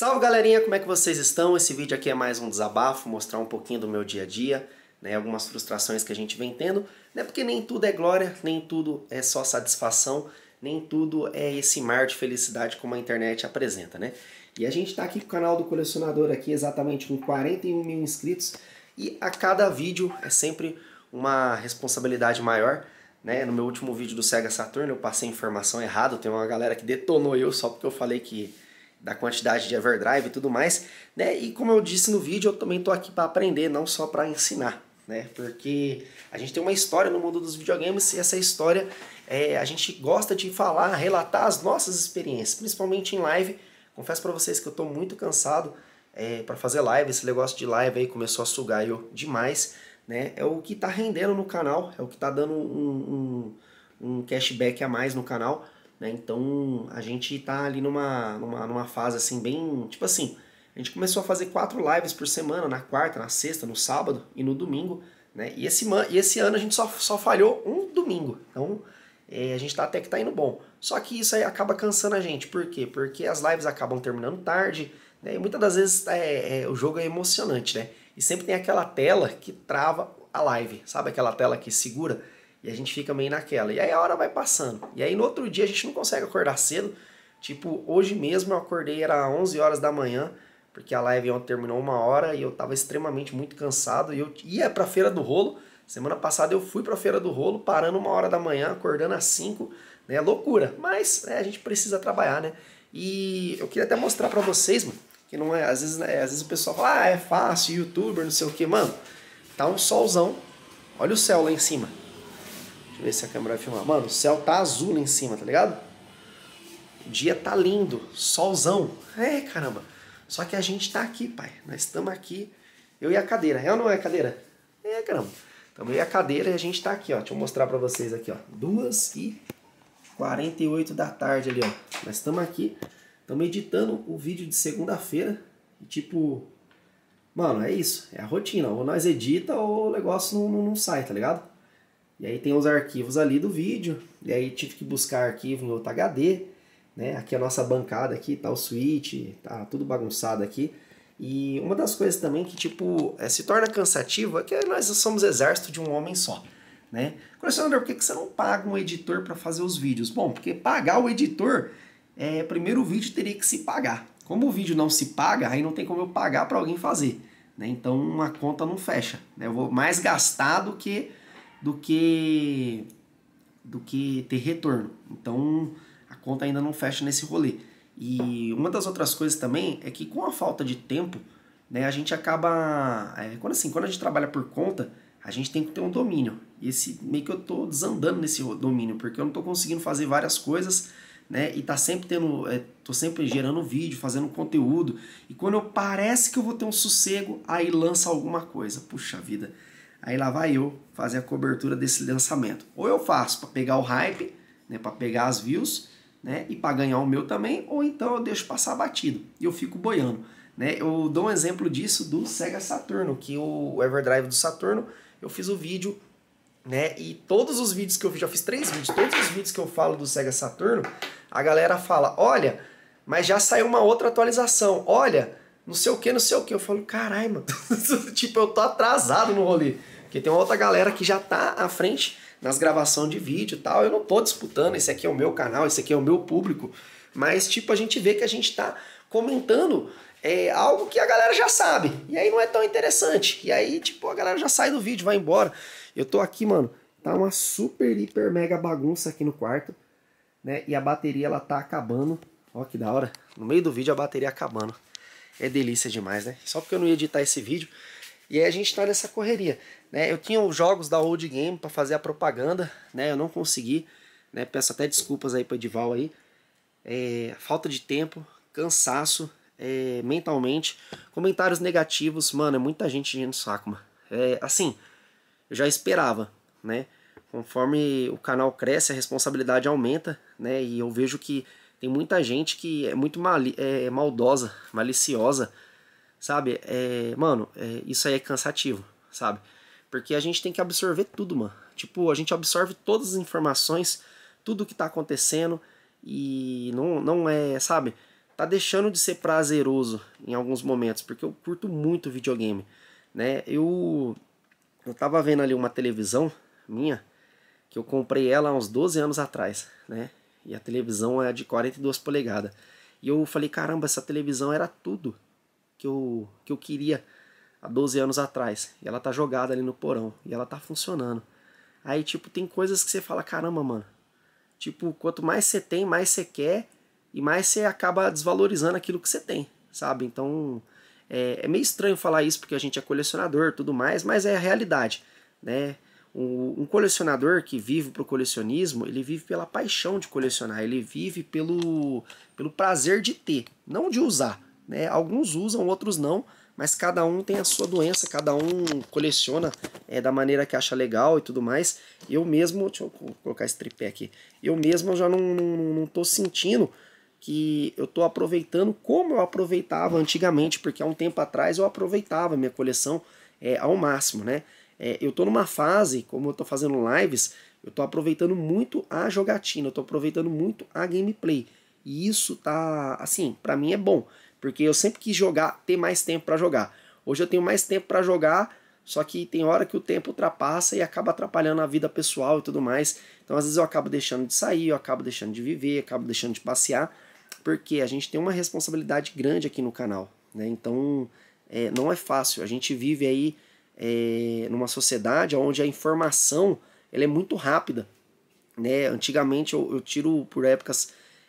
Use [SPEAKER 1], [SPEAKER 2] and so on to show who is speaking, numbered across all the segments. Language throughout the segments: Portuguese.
[SPEAKER 1] Salve galerinha, como é que vocês estão? Esse vídeo aqui é mais um desabafo, mostrar um pouquinho do meu dia a dia, né, algumas frustrações que a gente vem tendo, né, porque nem tudo é glória, nem tudo é só satisfação, nem tudo é esse mar de felicidade como a internet apresenta, né? E a gente está aqui com o canal do Colecionador aqui exatamente com 41 mil inscritos e a cada vídeo é sempre uma responsabilidade maior, né? No meu último vídeo do Sega Saturn eu passei informação errada, tem uma galera que detonou eu só porque eu falei que da quantidade de overdrive e tudo mais, né? E como eu disse no vídeo, eu também tô aqui para aprender, não só para ensinar, né? Porque a gente tem uma história no mundo dos videogames e essa história é, a gente gosta de falar, relatar as nossas experiências, principalmente em live. Confesso para vocês que eu tô muito cansado é, para fazer live, esse negócio de live aí começou a sugar eu demais, né? É o que tá rendendo no canal, é o que tá dando um, um, um cashback a mais no canal. Né? Então a gente tá ali numa, numa, numa fase assim, bem. Tipo assim, a gente começou a fazer quatro lives por semana, na quarta, na sexta, no sábado e no domingo. Né? E, esse, e esse ano a gente só, só falhou um domingo. Então é, a gente tá até que tá indo bom. Só que isso aí acaba cansando a gente. Por quê? Porque as lives acabam terminando tarde. Né? E muitas das vezes é, é, o jogo é emocionante, né? E sempre tem aquela tela que trava a live. Sabe aquela tela que segura? E a gente fica meio naquela. E aí a hora vai passando. E aí no outro dia a gente não consegue acordar cedo. Tipo, hoje mesmo eu acordei, era 11 horas da manhã, porque a live ontem terminou uma hora e eu tava extremamente muito cansado. E eu ia pra Feira do Rolo. Semana passada eu fui pra Feira do Rolo, parando uma hora da manhã, acordando às 5. Né? Loucura. Mas né, a gente precisa trabalhar, né? E eu queria até mostrar para vocês, mano, que não é. Às vezes, né, às vezes o pessoal fala, ah, é fácil, youtuber, não sei o que, mano. Tá um solzão. Olha o céu lá em cima. Deixa eu ver se a câmera vai filmar. Mano, o céu tá azul lá em cima, tá ligado? O dia tá lindo, solzão. É, caramba. Só que a gente tá aqui, pai. Nós estamos aqui. Eu e a cadeira. É ou não é cadeira? É, caramba. Estamos eu e a cadeira e a gente tá aqui, ó. Deixa eu mostrar pra vocês aqui, ó. Duas e 48 da tarde ali, ó. Nós estamos aqui. Estamos editando o vídeo de segunda-feira. tipo... Mano, é isso. É a rotina. Ou nós edita ou o negócio não, não, não sai, tá ligado? E aí tem os arquivos ali do vídeo, e aí tive que buscar arquivo no outro HD, né? Aqui a nossa bancada aqui, tá o switch, tá tudo bagunçado aqui. E uma das coisas também que, tipo, é, se torna cansativa é que nós somos exército de um homem só, né? Colecionador, por que, que você não paga um editor para fazer os vídeos? Bom, porque pagar o editor, é, primeiro o vídeo teria que se pagar. Como o vídeo não se paga, aí não tem como eu pagar para alguém fazer, né? Então uma conta não fecha, né? Eu vou mais gastar do que do que do que ter retorno. Então a conta ainda não fecha nesse rolê. E uma das outras coisas também é que com a falta de tempo, né, a gente acaba é, quando assim quando a gente trabalha por conta a gente tem que ter um domínio. E esse meio que eu tô desandando nesse domínio porque eu não tô conseguindo fazer várias coisas né? E tá sempre tendo, é, tô sempre gerando vídeo, fazendo conteúdo. E quando eu parece que eu vou ter um sossego, aí lança alguma coisa. Puxa vida, Aí lá vai eu fazer a cobertura desse lançamento. Ou eu faço para pegar o hype, né, para pegar as views, né, e para ganhar o meu também, ou então eu deixo passar batido e eu fico boiando. Né? Eu dou um exemplo disso do Sega Saturno, que o Everdrive do Saturno, eu fiz o vídeo, né, e todos os vídeos que eu fiz, já fiz três vídeos, todos os vídeos que eu falo do Sega Saturno, a galera fala, olha, mas já saiu uma outra atualização, olha, não sei o que, não sei o que. Eu falo, caralho, mano. tipo, eu tô atrasado no rolê. Porque tem uma outra galera que já tá à frente nas gravações de vídeo e tal. Eu não tô disputando, esse aqui é o meu canal, esse aqui é o meu público. Mas, tipo, a gente vê que a gente tá comentando é, algo que a galera já sabe. E aí não é tão interessante. E aí, tipo, a galera já sai do vídeo, vai embora. Eu tô aqui, mano. Tá uma super, hiper, mega bagunça aqui no quarto. Né? E a bateria, ela tá acabando. Ó que da hora. No meio do vídeo, a bateria acabando. É delícia demais, né? Só porque eu não ia editar esse vídeo. E aí a gente tá nessa correria, né? Eu tinha os jogos da Old Game para fazer a propaganda, né? Eu não consegui, né? Peço até desculpas aí para Edival aí. É, falta de tempo, cansaço, é, mentalmente, comentários negativos, mano, é muita gente indo saco, mano. É, assim, eu já esperava, né? Conforme o canal cresce, a responsabilidade aumenta, né? E eu vejo que tem muita gente que é muito mali é, maldosa, maliciosa, sabe? É, mano, é, isso aí é cansativo, sabe? Porque a gente tem que absorver tudo, mano. Tipo, a gente absorve todas as informações, tudo que tá acontecendo e não, não é, sabe? Tá deixando de ser prazeroso em alguns momentos, porque eu curto muito videogame, né? Eu, eu tava vendo ali uma televisão minha, que eu comprei ela há uns 12 anos atrás, né? E a televisão é de 42 polegadas. E eu falei, caramba, essa televisão era tudo que eu, que eu queria há 12 anos atrás. E ela tá jogada ali no porão. E ela tá funcionando. Aí, tipo, tem coisas que você fala, caramba, mano. Tipo, quanto mais você tem, mais você quer. E mais você acaba desvalorizando aquilo que você tem, sabe? Então, é, é meio estranho falar isso porque a gente é colecionador tudo mais, mas é a realidade, né? Um colecionador que vive para o colecionismo, ele vive pela paixão de colecionar, ele vive pelo, pelo prazer de ter, não de usar. Né? Alguns usam, outros não, mas cada um tem a sua doença, cada um coleciona é, da maneira que acha legal e tudo mais. Eu mesmo, deixa eu colocar esse tripé aqui, eu mesmo já não, não, não sentindo que eu estou aproveitando como eu aproveitava antigamente, porque há um tempo atrás eu aproveitava minha coleção é, ao máximo, né? É, eu estou numa fase, como eu estou fazendo lives, eu estou aproveitando muito a jogatina, eu estou aproveitando muito a gameplay. E isso tá, assim, para mim é bom, porque eu sempre quis jogar, ter mais tempo para jogar. Hoje eu tenho mais tempo para jogar, só que tem hora que o tempo ultrapassa e acaba atrapalhando a vida pessoal e tudo mais. Então às vezes eu acabo deixando de sair, eu acabo deixando de viver, acabo deixando de passear, porque a gente tem uma responsabilidade grande aqui no canal, né? Então, é, não é fácil. A gente vive aí é, numa sociedade onde a informação ela é muito rápida. Né? Antigamente, eu, eu tiro por épocas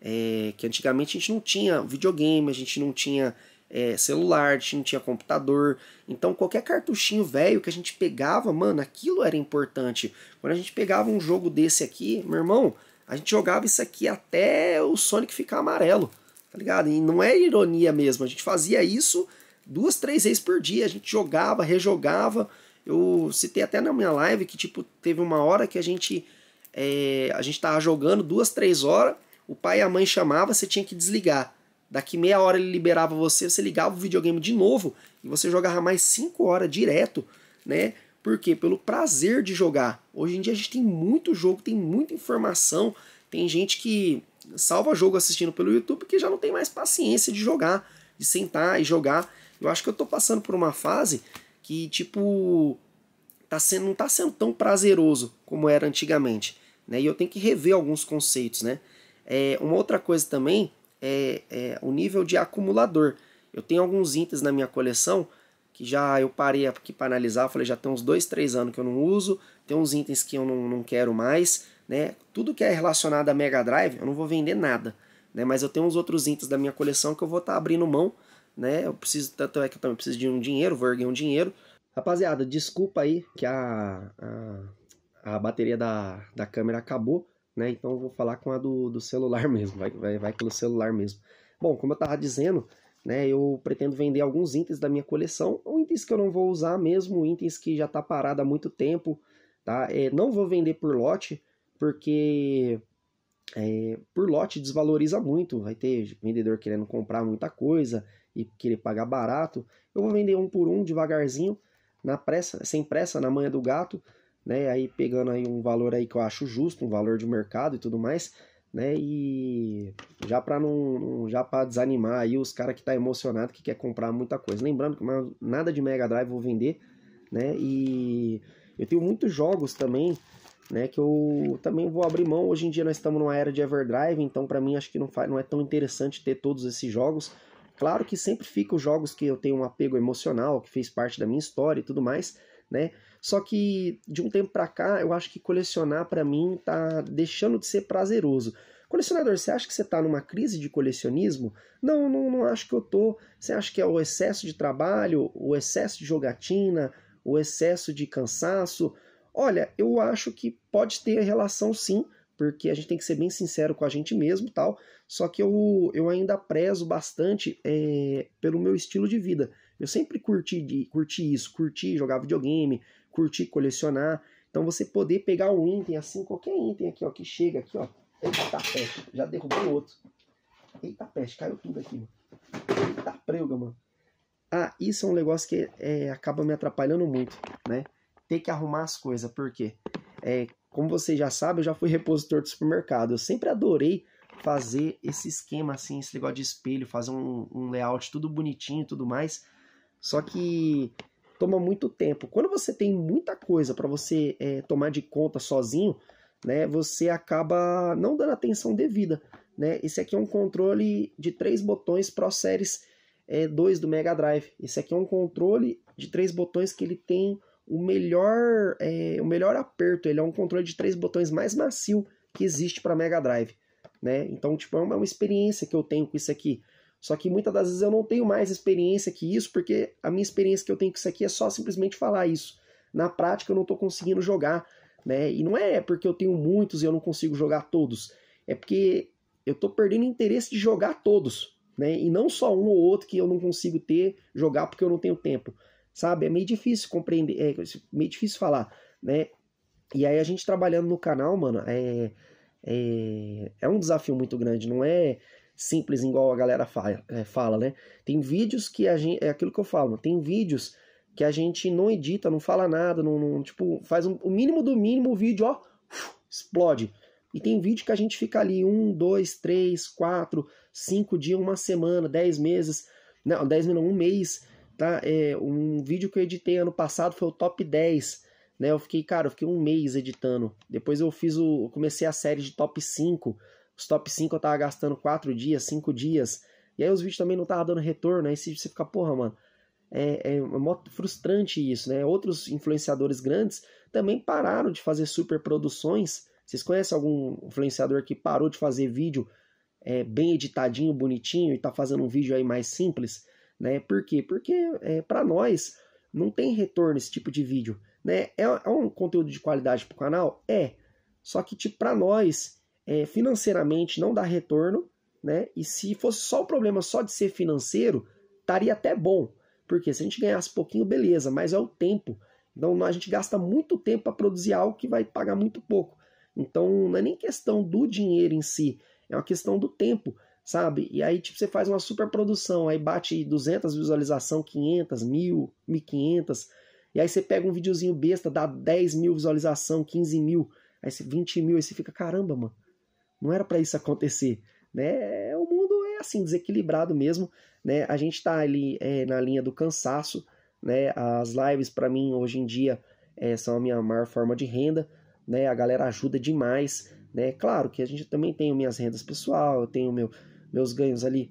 [SPEAKER 1] é, que antigamente a gente não tinha videogame, a gente não tinha é, celular, a gente não tinha computador. Então qualquer cartuchinho velho que a gente pegava, mano, aquilo era importante. Quando a gente pegava um jogo desse aqui, meu irmão, a gente jogava isso aqui até o Sonic ficar amarelo, tá ligado? E não é ironia mesmo, a gente fazia isso duas, três vezes por dia. A gente jogava, rejogava. Eu citei até na minha live que, tipo, teve uma hora que a gente. É, a gente tava jogando duas, três horas. O pai e a mãe chamava, você tinha que desligar. Daqui meia hora ele liberava você, você ligava o videogame de novo e você jogava mais cinco horas direto, né? Por quê? Pelo prazer de jogar. Hoje em dia a gente tem muito jogo, tem muita informação, tem gente que salva jogo assistindo pelo YouTube que já não tem mais paciência de jogar, de sentar e jogar. Eu acho que eu tô passando por uma fase que, tipo, tá sendo, não tá sendo tão prazeroso como era antigamente. Né? E eu tenho que rever alguns conceitos, né? É, uma outra coisa também é, é, o nível de acumulador. Eu tenho alguns itens na minha coleção que já eu parei aqui para analisar, falei, já tem uns dois, três anos que eu não uso, tem uns itens que eu não, não quero mais, né? Tudo que é relacionado a Mega Drive, eu não vou vender nada, né? Mas eu tenho uns outros itens da minha coleção que eu vou estar tá abrindo mão, né? Eu preciso, tanto é que eu também preciso de um dinheiro, vou erguer um dinheiro. Rapaziada, desculpa aí que a, a, a bateria da, da câmera acabou, né? Então eu vou falar com a do, do celular mesmo, vai, vai, vai pelo celular mesmo. Bom, como eu tava dizendo, né? Eu pretendo vender alguns itens da minha coleção, ou itens que eu não vou usar mesmo, itens que já tá parado há muito tempo, tá? É, não vou vender por lote, porque é, por lote desvaloriza muito, vai ter vendedor querendo comprar muita coisa, e querer pagar barato, eu vou vender um por um devagarzinho, na pressa, sem pressa, na manha do gato, né? Aí pegando aí um valor aí que eu acho justo, um valor de mercado e tudo mais, né? E já para não, já para desanimar aí os cara que tá emocionado, que quer comprar muita coisa. Lembrando que nada de Mega Drive vou vender, né? E eu tenho muitos jogos também, né, que eu também vou abrir mão. Hoje em dia nós estamos numa era de Everdrive, então para mim acho que não, faz, não é tão interessante ter todos esses jogos. Claro que sempre ficam jogos que eu tenho um apego emocional, que fez parte da minha história e tudo mais, né? Só que de um tempo para cá, eu acho que colecionar para mim tá deixando de ser prazeroso. Colecionador, você acha que você está numa crise de colecionismo? Não, não, não acho que eu tô. Você acha que é o excesso de trabalho, o excesso de jogatina, o excesso de cansaço? Olha, eu acho que pode ter relação sim porque a gente tem que ser bem sincero com a gente mesmo tal. Só que eu, eu ainda prezo bastante é, pelo meu estilo de vida. Eu sempre curti, curti isso, curti jogar videogame, curti colecionar. Então você poder pegar um item assim, qualquer item aqui, ó, que chega aqui, ó. Eita tá peste, já derrubou outro. Eita peste, caiu tudo aqui, mano. Eita prega, mano. Ah, isso é um negócio que é, acaba me atrapalhando muito, né? Ter que arrumar as coisas, por quê? É, como vocês já sabem, eu já fui repositor de supermercado. Eu sempre adorei fazer esse esquema assim, esse negócio de espelho, fazer um, um layout tudo bonitinho e tudo mais. Só que toma muito tempo. Quando você tem muita coisa para você é, tomar de conta sozinho, né, você acaba não dando atenção devida. Né? Esse aqui é um controle de três botões Pro Series é, 2 do Mega Drive. Esse aqui é um controle de três botões que ele tem o melhor, é, o melhor aperto. Ele é um controle de três botões mais macio que existe para Mega Drive. Né? Então, tipo, é uma, é uma experiência que eu tenho com isso aqui. Só que muitas das vezes eu não tenho mais experiência que isso, porque a minha experiência que eu tenho com isso aqui é só simplesmente falar isso. Na prática eu não estou conseguindo jogar, né? E não é porque eu tenho muitos e eu não consigo jogar todos. É porque eu estou perdendo interesse de jogar todos, né? E não só um ou outro que eu não consigo ter, jogar porque eu não tenho tempo sabe? É meio difícil compreender, é assim, meio difícil falar, né? E aí a gente trabalhando no canal, mano, é, é, é um desafio muito grande, não é simples igual a galera fala, é, fala né? Tem vídeos que a gente, é aquilo que eu falo, tem vídeos que a gente não edita, não fala nada, não, não tipo, faz um, o mínimo do mínimo o vídeo, ó, explode. E tem vídeo que a gente fica ali um, dois, três, quatro, cinco dias, uma semana, dez meses, não, dez não um mês, tá? É, um vídeo que eu editei ano passado foi o top 10, né? Eu fiquei, cara, eu fiquei um mês editando. Depois eu fiz o eu comecei a série de top 5. Os top 5 eu tava gastando 4 dias, 5 dias. E aí os vídeos também não tava dando retorno, aí você fica, porra, mano, é, é, é frustrante isso, né? Outros influenciadores grandes também pararam de fazer super produções. Vocês conhecem algum influenciador que parou de fazer vídeo é, bem editadinho, bonitinho e tá fazendo um vídeo aí mais simples? Né? Por quê? Porque é, para nós não tem retorno esse tipo de vídeo. Né? É, é um conteúdo de qualidade para o canal? É. Só que tipo, para nós, é, financeiramente, não dá retorno. Né? E se fosse só o problema só de ser financeiro, estaria até bom. Porque se a gente ganhasse pouquinho, beleza, mas é o tempo. Então a gente gasta muito tempo para produzir algo que vai pagar muito pouco. Então não é nem questão do dinheiro em si, é uma questão do tempo sabe? E aí, tipo, você faz uma super produção, aí bate 200 visualização, 500, 1000, 1500, e aí você pega um videozinho besta, dá 10 mil visualização, 15 mil, aí você, 20 mil, aí você fica, caramba, mano, não era para isso acontecer, né? É, o mundo é assim, desequilibrado mesmo, né? A gente tá ali é, na linha do cansaço, né? As lives, para mim, hoje em dia, é, são a minha maior forma de renda, né? A galera ajuda demais, né? Claro que a gente também tem minhas rendas pessoal, eu tenho meu meus ganhos ali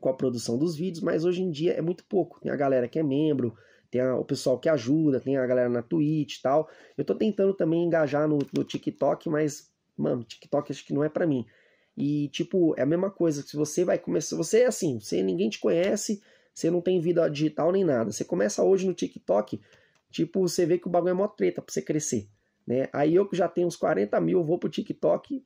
[SPEAKER 1] com a produção dos vídeos, mas hoje em dia é muito pouco. Tem a galera que é membro, tem a, o pessoal que ajuda, tem a galera na Twitch e tal. Eu tô tentando também engajar no, no TikTok, mas, mano, TikTok acho que não é para mim. E, tipo, é a mesma coisa se você vai começar. Você é assim, você, ninguém te conhece, você não tem vida digital nem nada. Você começa hoje no TikTok, tipo, você vê que o bagulho é mó treta pra você crescer. Né? Aí eu que já tenho uns 40 mil, vou pro TikTok,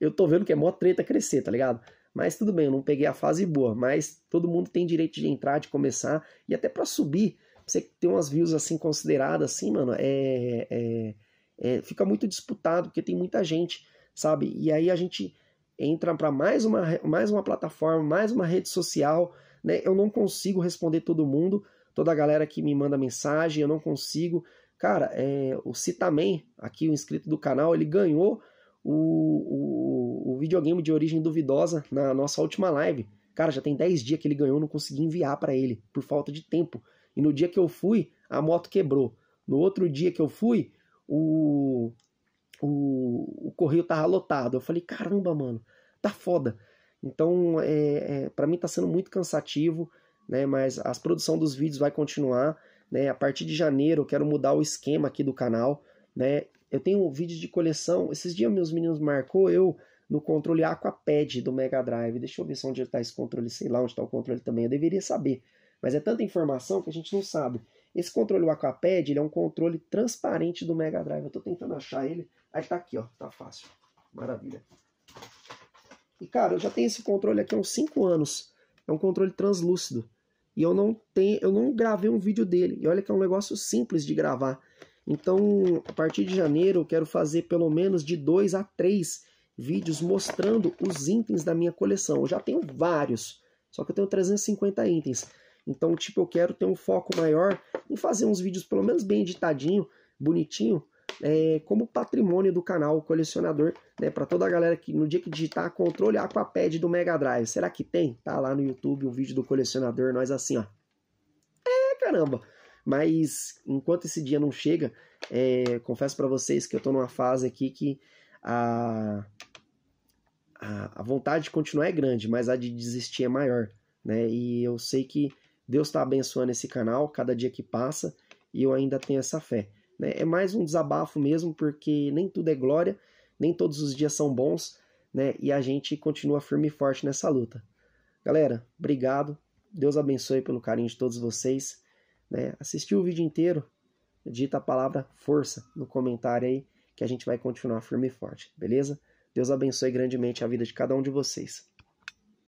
[SPEAKER 1] eu tô vendo que é mó treta crescer, tá ligado? Mas tudo bem, eu não peguei a fase boa, mas todo mundo tem direito de entrar, de começar e até para subir. Você ter umas views assim consideradas, assim, mano, é, é, é, fica muito disputado porque tem muita gente, sabe? E aí a gente entra para mais uma, mais uma plataforma, mais uma rede social, né? Eu não consigo responder todo mundo, toda a galera que me manda mensagem, eu não consigo. Cara, é, o citamen aqui o inscrito do canal, ele ganhou o, o, o videogame de origem duvidosa na nossa última live. Cara, já tem 10 dias que ele ganhou, não consegui enviar para ele, por falta de tempo. E no dia que eu fui, a moto quebrou. No outro dia que eu fui, o, o, o correio tava lotado. Eu falei, caramba, mano, tá foda. Então, é, é para mim tá sendo muito cansativo, né? Mas a produção dos vídeos vai continuar, né? A partir de janeiro eu quero mudar o esquema aqui do canal, né? Eu tenho um vídeo de coleção. Esses dias meus meninos marcou eu no controle Aquapad do Mega Drive. Deixa eu ver se onde está esse controle, sei lá onde está o controle também. Eu deveria saber, mas é tanta informação que a gente não sabe. Esse controle Aquapad ele é um controle transparente do Mega Drive. Eu estou tentando achar ele. Aí está aqui, ó. Tá fácil. Maravilha. E cara, eu já tenho esse controle aqui há uns 5 anos. É um controle translúcido. E eu não tenho, eu não gravei um vídeo dele. E olha que é um negócio simples de gravar. Então, a partir de janeiro, eu quero fazer pelo menos de dois a três vídeos mostrando os itens da minha coleção. Eu já tenho vários, só que eu tenho 350 itens. Então, tipo, eu quero ter um foco maior em fazer uns vídeos pelo menos bem editadinho, bonitinho, é, como patrimônio do canal colecionador, né? Para toda a galera que no dia que digitar controle Aquapad do Mega Drive, será que tem? Tá lá no YouTube um vídeo do colecionador, nós assim, ó. É, caramba. Mas enquanto esse dia não chega, é, confesso para vocês que eu estou numa fase aqui que a, a, a, vontade de continuar é grande, mas a de desistir é maior. Né? E eu sei que Deus está abençoando esse canal cada dia que passa e eu ainda tenho essa fé. Né? É mais um desabafo mesmo, porque nem tudo é glória, nem todos os dias são bons, né? e a gente continua firme e forte nessa luta. Galera, obrigado. Deus abençoe pelo carinho de todos vocês. Né? Assistiu o vídeo inteiro, digita a palavra força no comentário aí, que a gente vai continuar firme e forte, beleza? Deus abençoe grandemente a vida de cada um de vocês.